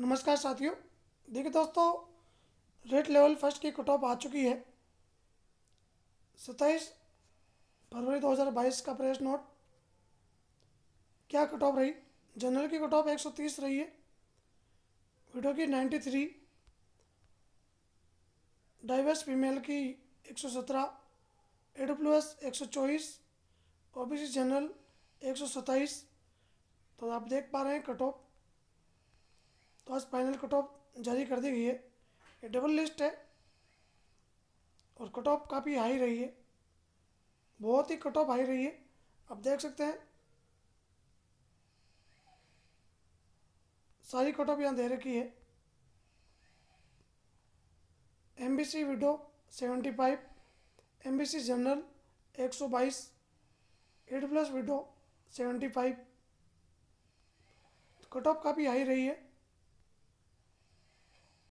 नमस्कार साथियों देखिए दोस्तों रेट लेवल फर्स्ट की कट ऑफ आ चुकी है सत्ताईस फरवरी 2022 का प्रेस नोट क्या कट ऑफ रही जनरल की कट ऑफ 130 रही है वीडियो की 93 डाइवर्स फीमेल की 117 एडब्ल्यूएस 124 ओबीसी जनरल 127 तो आप देख पा रहे हैं कट ऑफ तो आज फाइनल कट ऑफ जारी कर दी गई है ये डबल लिस्ट है और कट ऑफ काफ़ी हाई रही है बहुत ही कट ऑफ हाई रही है आप देख सकते हैं सारी कट ऑफ यहाँ दे रखी है M B C widow seventy five M B C general एक सौ बाईस eight plus widow seventy five cut off काफ़ी हाई रही है